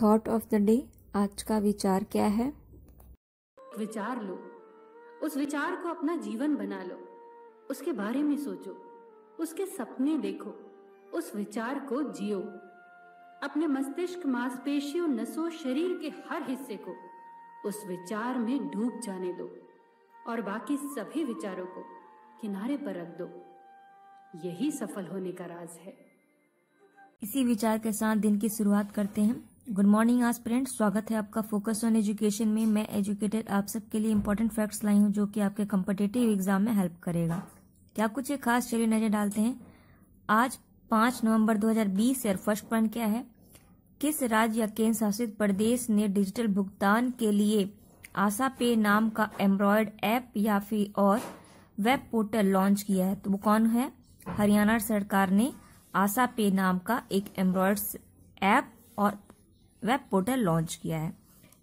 thought of the day आज का विचार क्या है विचार लो उस विचार को अपना जीवन बना लो उसके बारे में सोचो उसके सपने देखो उस विचार को जियो अपने मस्तिष्क मांसपेशियों नसों शरीर के हर हिस्से को उस विचार में डूब जाने दो और बाकी सभी विचारों को किनारे पर रख दो यही सफल होने का राज है इसी विचार के साथ दिन की शुरुआत करते हैं गुड मॉर्निंग आस्पिरेंट स्वागत है आपका फोकस ऑन एजुकेशन में मैं एजुकेटेड आप सबके लिए इम्पोर्टेंट फैक्ट्स लाई हूँ जो कि आपके कम्पिटेटिव एग्जाम में हेल्प करेगा क्या कुछ एक खास चलिए नजर डालते हैं आज पांच नवंबर 2020 बीस फर्स्ट पॉइंट क्या है किस राज्य या केंद्र शासित प्रदेश ने डिजिटल भुगतान के लिए आशा पे नाम का एम्ब्रॉयड ऐप या फिर और वेब पोर्टल लॉन्च किया है तो वो कौन है हरियाणा सरकार ने आशा पे नाम का एक एम्ब्रॉयड ऐप और वेब पोर्टल लॉन्च किया है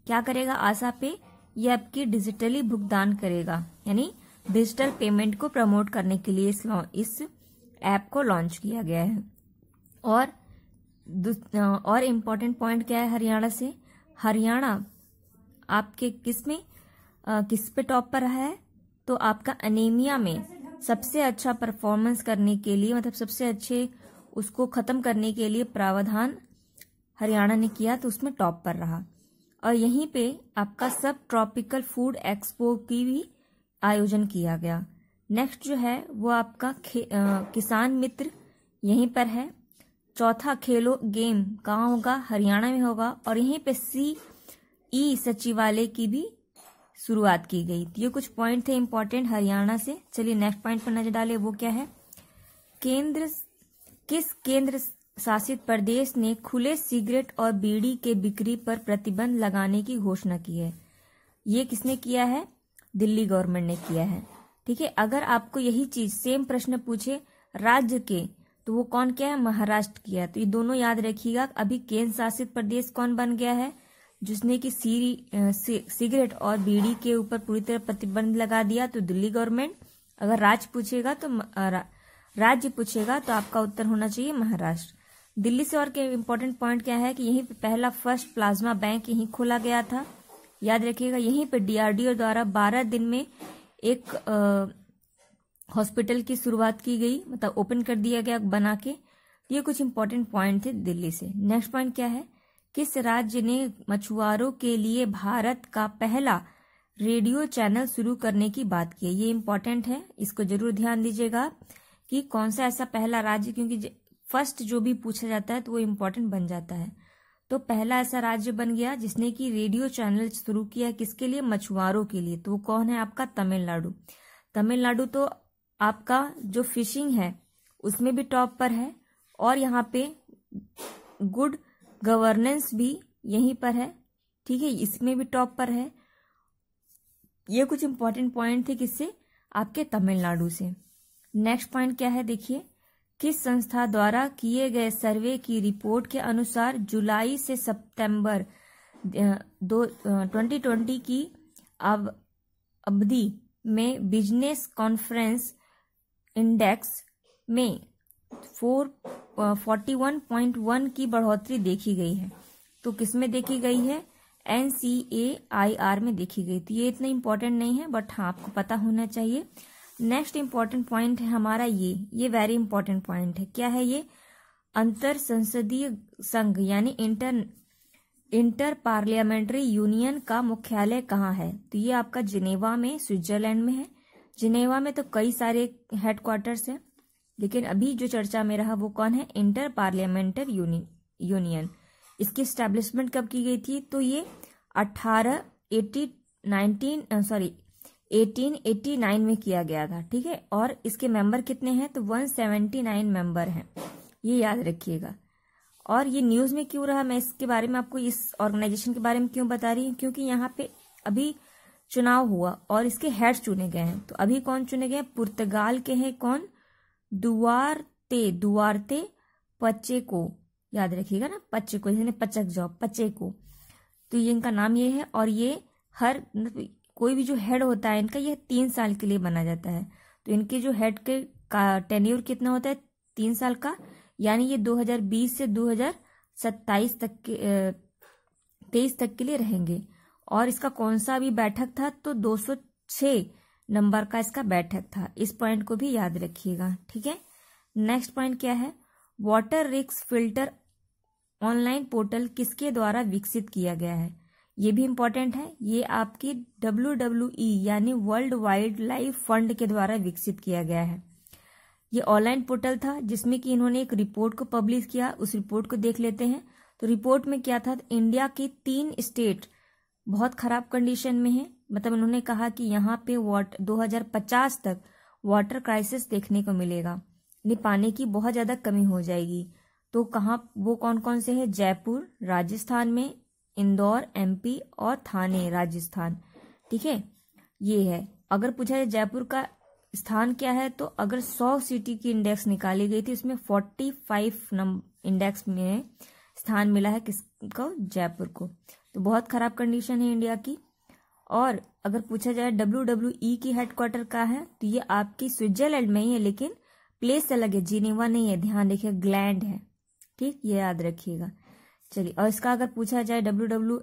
क्या करेगा आशा पे ये आपकी डिजिटली भुगतान करेगा यानी डिजिटल पेमेंट को प्रमोट करने के लिए इस ऐप को लॉन्च किया गया है और और इम्पोर्टेंट पॉइंट क्या है हरियाणा से हरियाणा आपके किस में आ, किस पे टॉप पर रहा है तो आपका अनेमिया में सबसे अच्छा परफॉर्मेंस करने के लिए मतलब सबसे अच्छे उसको खत्म करने के लिए प्रावधान हरियाणा ने किया तो उसमें टॉप पर रहा और यहीं पे आपका सब ट्रॉपिकल फूड एक्सपो की भी आयोजन किया गया नेक्स्ट जो है वो आपका आ, किसान मित्र यहीं पर है चौथा खेलो गेम कहाँ होगा हरियाणा में होगा और यहीं पे सी ई सचिवालय की भी शुरुआत की गई ये कुछ पॉइंट थे इम्पोर्टेंट हरियाणा से चलिए नेक्स्ट पॉइंट पर नजर डाले वो क्या है केंद्र किस केंद्र शासित प्रदेश ने खुले सिगरेट और बीड़ी के बिक्री पर प्रतिबंध लगाने की घोषणा की है ये किसने किया है दिल्ली गवर्नमेंट ने किया है ठीक है अगर आपको यही चीज सेम प्रश्न पूछे राज्य के तो वो कौन क्या है महाराष्ट्र किया तो ये दोनों याद रखिएगा अभी केंद्र शासित प्रदेश कौन बन गया है जिसने की सीरी सिगरेट और बीड़ी के ऊपर पूरी तरह प्रतिबंध लगा दिया तो दिल्ली गवर्नमेंट अगर राज्य पूछेगा तो राज्य पूछेगा तो आपका उत्तर होना चाहिए महाराष्ट्र दिल्ली से और के इम्पोर्टेंट पॉइंट क्या है कि यहीं पे पहला फर्स्ट प्लाज्मा बैंक यहीं खोला गया था याद रखिएगा यहीं पे डीआरडीओ द्वारा 12 दिन में एक हॉस्पिटल की शुरुआत की गई मतलब ओपन कर दिया गया बना के ये कुछ इम्पोर्टेंट पॉइंट थे दिल्ली से नेक्स्ट पॉइंट क्या है किस राज्य ने मछुआरों के लिए भारत का पहला रेडियो चैनल शुरू करने की बात की है ये इम्पोर्टेंट है इसको जरूर ध्यान दीजिएगा कि कौन सा ऐसा पहला राज्य क्योंकि फर्स्ट जो भी पूछा जाता है तो वो इम्पोर्टेंट बन जाता है तो पहला ऐसा राज्य बन गया जिसने कि रेडियो चैनल शुरू किया किसके लिए मछुआरों के लिए तो वो कौन है आपका तमिलनाडु तमिलनाडु तो आपका जो फिशिंग है उसमें भी टॉप पर है और यहाँ पे गुड गवर्नेंस भी यहीं पर है ठीक है इसमें भी टॉप पर है ये कुछ इंपॉर्टेंट पॉइंट थे किससे आपके तमिलनाडु से नेक्स्ट पॉइंट क्या है देखिए किस संस्था द्वारा किए गए सर्वे की रिपोर्ट के अनुसार जुलाई से सितंबर दो ट्वेंटी ट्वेंटी की अब अवधि में बिजनेस कॉन्फ्रेंस इंडेक्स में four forty one point one की बढ़ोतरी देखी गई है तो किस में देखी गई है N C A I R में देखी गई थी ये इतना इम्पोर्टेंट नहीं है बट हाँ आपको पता होना चाहिए नेक्स्ट इम्पॉर्टेंट पॉइंट है हमारा ये ये वेरी इंपॉर्टेंट पॉइंट है क्या है ये अंतर संसदीय संघ यानी इंटर इंटर पार्लियामेंट्री यूनियन का मुख्यालय कहाँ है तो ये आपका जिनेवा में स्विट्जरलैंड में है जिनेवा में तो कई सारे हेडक्वार्टर्स हैं लेकिन अभी जो चर्चा में रहा वो कौन है इंटर पार्लियामेंटर यूनियन इसकी स्टैब्लिशमेंट कब की गई थी तो ये अट्ठारह एटी नाइनटीन सॉरी 1889 में किया गया था ठीक है और इसके मेंबर कितने हैं तो 179 मेंबर हैं ये याद रखिएगा और ये न्यूज़ में क्यों रहा मैं इसके बारे में आपको इस ऑर्गेनाइजेशन के बारे में क्यों बता रही हूँ क्योंकि यहाँ पे अभी चुनाव हुआ और इसके हेड चुने गए हैं तो अभी कौन चुने गए पुर्तगाल के हैं कौन दुआरते दुआरते को याद रखिएगा ना पचे को पचक जाओ को तो ये इनका नाम ये है और ये हर कोई भी जो हेड होता है इनका यह तीन साल के लिए बना जाता है तो इनके जो हेड के का टेन्यूर कितना होता है तीन साल का यानी ये 2020 से 2027 तक के तेईस तक के लिए रहेंगे और इसका कौन सा भी बैठक था तो 206 नंबर का इसका बैठक था इस पॉइंट को भी याद रखिएगा ठीक है नेक्स्ट पॉइंट क्या है वाटर रिक्स फिल्टर ऑनलाइन पोर्टल किसके द्वारा विकसित किया गया है ये भी इम्पोर्टेंट है ये आपकी डब्ल्यू e यानी वर्ल्ड वाइल्ड लाइफ फंड के द्वारा विकसित किया गया है ये ऑनलाइन पोर्टल था जिसमें कि इन्होंने एक रिपोर्ट को पब्लिश किया उस रिपोर्ट को देख लेते हैं तो रिपोर्ट में क्या था इंडिया के तीन स्टेट बहुत खराब कंडीशन में है मतलब इन्होंने कहा कि यहाँ पे वाट दो तक वाटर क्राइसिस देखने को मिलेगा यानी पानी की बहुत ज़्यादा कमी हो जाएगी तो कहा वो कौन कौन से है जयपुर राजस्थान में इंदौर एमपी और थाने राजस्थान ठीक है ये है अगर पूछा जाए जयपुर का स्थान क्या है तो अगर 100 सिटी की इंडेक्स निकाली गई थी उसमें 45 नंबर इंडेक्स में स्थान मिला है किसको जयपुर को तो बहुत खराब कंडीशन है इंडिया की और अगर पूछा जाए डब्ल्यू डब्ल्यू ई की हेडक्वार्टर का है तो ये आपकी स्विट्जरलैंड में ही है लेकिन प्लेस अलग है जीनेवा नहीं है ध्यान रखिए ग्लैंड है ठीक ये याद रखिएगा चलिए और इसका अगर पूछा जाए डब्ल्यू डब्ल्यू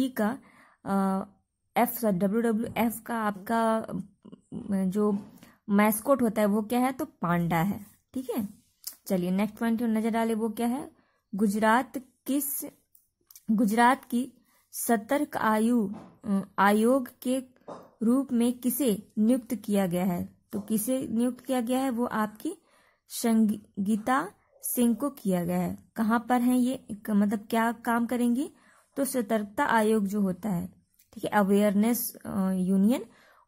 ई का F sorry W W F का आपका जो मैस्कोट होता है वो क्या है तो पांडा है ठीक है चलिए नेक्स्ट पॉइंट नजर डाले वो क्या है गुजरात किस गुजरात की सतर्क आयु आयोग के रूप में किसे नियुक्त किया गया है तो किसे नियुक्त किया गया है वो आपकी संगीता सिंह को किया गया है कहाँ पर है ये मतलब क्या काम करेंगी तो सतर्कता आयोग जो होता है ठीक है अवेयरनेस यूनियन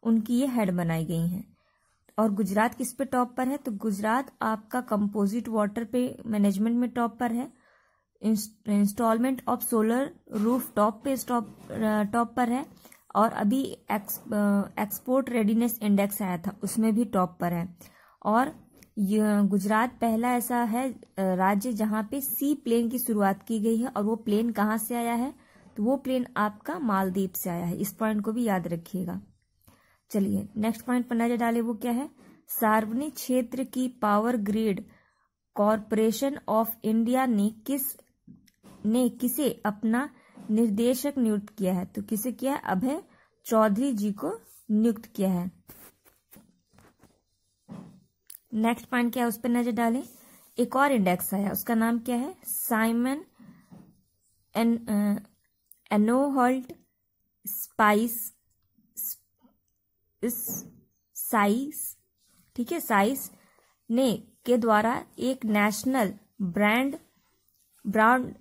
उनकी ये हेड बनाई गई हैं और गुजरात किस पे टॉप पर है तो गुजरात आपका कंपोजिट वाटर पे मैनेजमेंट में टॉप पर है instalment of solar rooftop पे टॉप पर है और अभी एक्सपोर्ट रेडीनेस इंडेक्स आया था उसमें भी टॉप पर है और गुजरात पहला ऐसा है राज्य जहाँ पे सी प्लेन की शुरुआत की गई है और वो प्लेन कहां से आया है तो वो प्लेन आपका मालदीप से आया है इस पॉइंट को भी याद रखिएगा चलिए नेक्स्ट पॉइंट पर नजर डाले वो क्या है सार्वजनिक क्षेत्र की power grid corporation of India ने किस ने किसे अपना निर्देशक नियुक्त किया है तो किसे किया है अभय चौधरी जी को नियुक्त किया है नेक्स्ट पॉइंट क्या है उस पर नजर डालें एक और इंडेक्स आया उसका नाम क्या है साइमन एन एनोहल्ट स्पाइस साइस ठीक है साइस ने के द्वारा एक national brand brand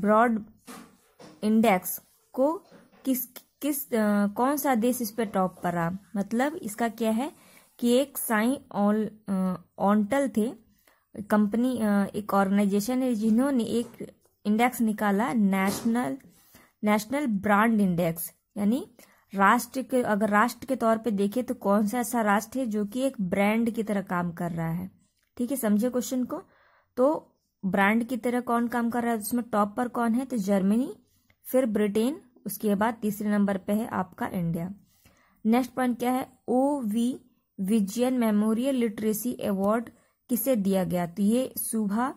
broad index को किस किस आ, uh, कौन सा देश इस पर टॉप पर रहा मतलब इसका क्या है एक साई ऑनटल थे कंपनी एक ऑर्गेनाइजेशन है जिन्होंने एक इंडेक्स निकाला नेशनल नेशनल ब्रांड इंडेक्स यानी राष्ट्र के अगर राष्ट्र के तौर पे देखें तो कौन सा ऐसा राष्ट्र है जो कि एक ब्रांड की तरह काम कर रहा है ठीक है समझे क्वेश्चन को तो ब्रांड की तरह कौन काम कर रहा है उसमें टॉप पर कौन है तो जर्मनी फिर ब्रिटेन उसके बाद तीसरे नंबर पे है आपका इंडिया नेक्स्ट पॉइंट क्या है O V Vijayan memorial literacy award किसे दिया गया तो ये सुभा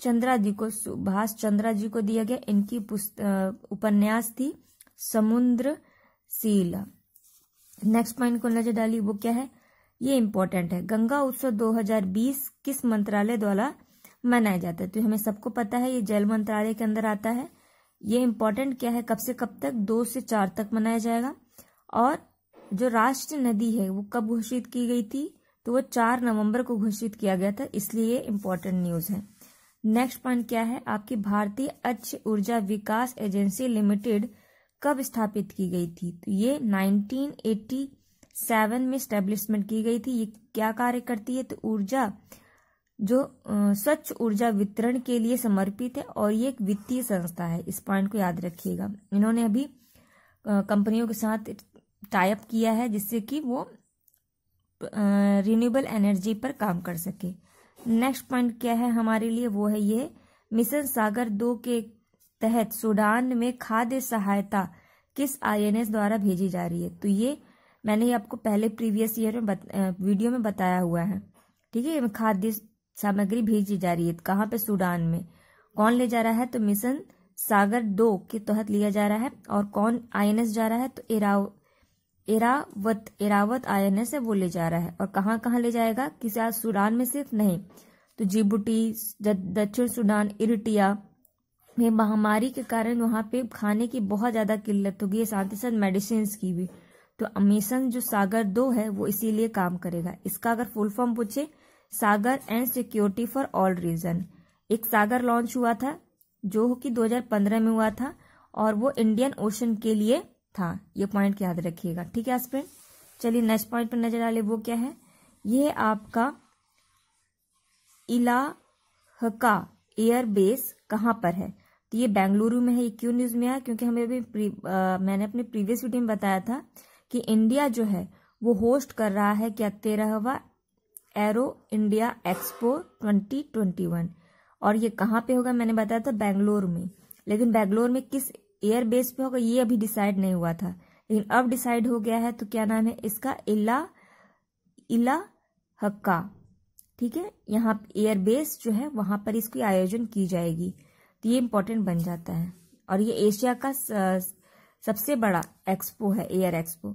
चंद्रा जी को सुभाष चंद्रा जी को दिया गया इनकी उपन्यास थी समुद्र सील नेक्स्ट पॉइंट को नजर डाली वो क्या है ये इम्पोर्टेंट है गंगा उत्सव 2020 किस मंत्रालय द्वारा मनाया जाता है तो हमें सबको पता है ये जल मंत्रालय के अंदर आता है ये इम्पोर्टेंट क्या है कब से कब तक दो से चार तक मनाया जाएगा और जो राष्ट्र नदी है वो कब घोषित की गई थी तो वो चार नवंबर को घोषित किया गया था इसलिए ये इम्पोर्टेंट न्यूज है नेक्स्ट पॉइंट क्या है आपकी भारतीय अच्छ ऊर्जा विकास एजेंसी लिमिटेड कब स्थापित की गई थी तो ये 1987 में स्टेब्लिशमेंट की गई थी ये क्या कार्य करती है तो ऊर्जा जो स्वच्छ ऊर्जा वितरण के लिए समर्पित है और ये एक वित्तीय संस्था है इस पॉइंट को याद रखिएगा इन्होंने अभी कंपनियों के साथ टाइप किया है जिससे कि वो रिन्यूएबल एनर्जी पर काम कर सके नेक्स्ट पॉइंट क्या है हमारे लिए वो है ये मिशन सागर दो के तहत सूडान में खाद्य सहायता किस आईएनएस द्वारा भेजी जा रही है तो ये मैंने ये आपको पहले प्रीवियस ईयर में बत, वीडियो में बताया हुआ है ठीक है खाद्य सामग्री भेजी जा रही है कहाँ पे सूडान में कौन ले जा रहा है तो मिशन सागर दो के तहत लिया जा रहा है और कौन आईएनएस जा रहा है तो इराव एरावत एरावत आयन से वो ले जा रहा है और कहाँ कहाँ ले जाएगा किसी आज सूडान में सिर्फ नहीं तो जिबुटी दक्षिण सूडान इरिटिया में महामारी के कारण वहाँ पे खाने की बहुत ज़्यादा किल्लत होगी साथ ही साथ मेडिसिन की भी तो अमेसन जो सागर दो है वो इसीलिए काम करेगा इसका अगर फुल फॉर्म पूछे Sagar and security for all region एक सागर लॉन्च हुआ था जो कि 2015 में हुआ था और वो इंडियन ओशन के लिए था ये पॉइंट याद रखिएगा ठीक है एस्पिरेंट चलिए नेक्स्ट पॉइंट पर नजर डाले वो क्या है ये आपका इलाहका एयरबेस कहाँ पर है तो ये बेंगलुरु में है ये क्यों न्यूज में आया क्योंकि हमें अभी मैंने अपने प्रीवियस वीडियो में बताया था कि इंडिया जो है वो होस्ट कर रहा है क्या तेरहवा एरो इंडिया एक्सपो 2021 और ये कहाँ पे होगा मैंने बताया था बेंगलोर में लेकिन बेंगलोर में किस एयर बेस पे होगा ये अभी डिसाइड नहीं हुआ था लेकिन अब डिसाइड हो गया है तो क्या नाम है इसका इला इला हक्का ठीक है यहाँ एयर बेस जो है वहां पर इसकी आयोजन की जाएगी तो ये इम्पोर्टेंट बन जाता है और ये एशिया का सबसे बड़ा एक्सपो है एयर एक्सपो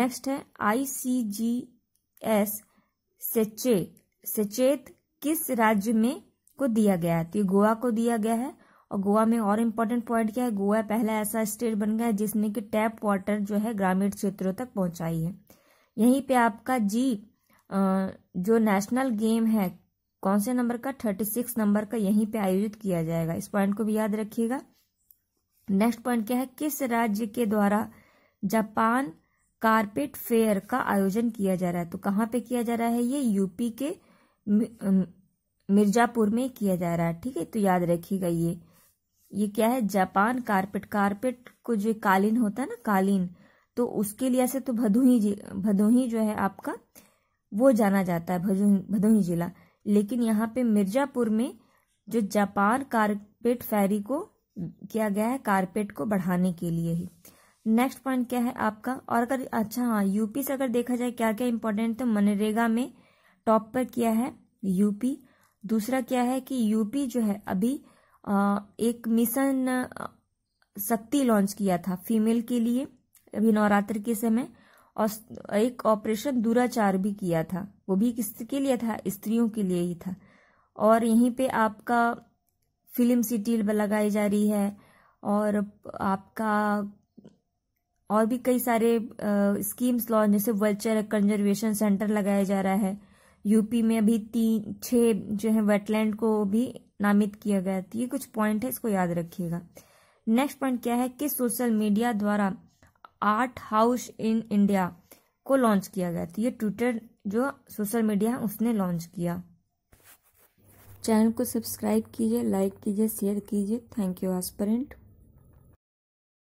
नेक्स्ट है आई सी जी एस सेचेत किस राज्य में को दिया गया है तो ये गोवा को दिया गया है और गोवा में और इम्पोर्टेंट पॉइंट क्या है गोवा पहला ऐसा स्टेट बन गया है जिसने कि टैप वाटर जो है ग्रामीण क्षेत्रों तक पहुंचाई है यहीं पे आपका जी जो नेशनल गेम है कौन से नंबर का थर्टी सिक्स नंबर का यहीं पे आयोजित किया जाएगा इस पॉइंट को भी याद रखिएगा नेक्स्ट पॉइंट क्या है किस राज्य के द्वारा जापान कारपेट फेयर का आयोजन किया जा रहा है तो कहाँ पे किया जा रहा है ये यूपी के मिर्जापुर में किया जा रहा है ठीक है तो याद रखिएगा ये ये क्या है जापान कारपेट कारपेट को जो कालीन होता है ना कालीन तो उसके लिए ऐसे तो भदोही भदोही जो है आपका वो जाना जाता है भदोही जिला लेकिन यहाँ पे मिर्जापुर में जो जापान कारपेट फैरी को किया गया है कारपेट को बढ़ाने के लिए ही नेक्स्ट पॉइंट क्या है आपका और अगर अच्छा हाँ यूपी से अगर देखा जाए क्या क्या इंपॉर्टेंट तो मनरेगा में टॉप पर किया है यूपी दूसरा क्या है कि यूपी जो है अभी एक मिशन शक्ति लॉन्च किया था फीमेल के लिए अभी नवरात्र के समय और एक ऑपरेशन दुराचार भी किया था वो भी किसके लिए था स्त्रियों के लिए ही था और यहीं पे आपका फिल्म सिटी लगाई जा रही है और आपका और भी कई सारे स्कीम्स लॉन्च जैसे वर्चर कंजर्वेशन सेंटर लगाया जा रहा है यूपी में अभी तीन छः जो है वेटलैंड को भी नामित किया गया था तो ये कुछ पॉइंट है इसको याद रखिएगा नेक्स्ट पॉइंट क्या है कि सोशल मीडिया द्वारा आर्ट हाउस इन इंडिया को लॉन्च किया गया था तो ये ट्विटर जो सोशल मीडिया है उसने लॉन्च किया चैनल को सब्सक्राइब कीजिए लाइक कीजिए शेयर कीजिए थैंक यू एस्परेंट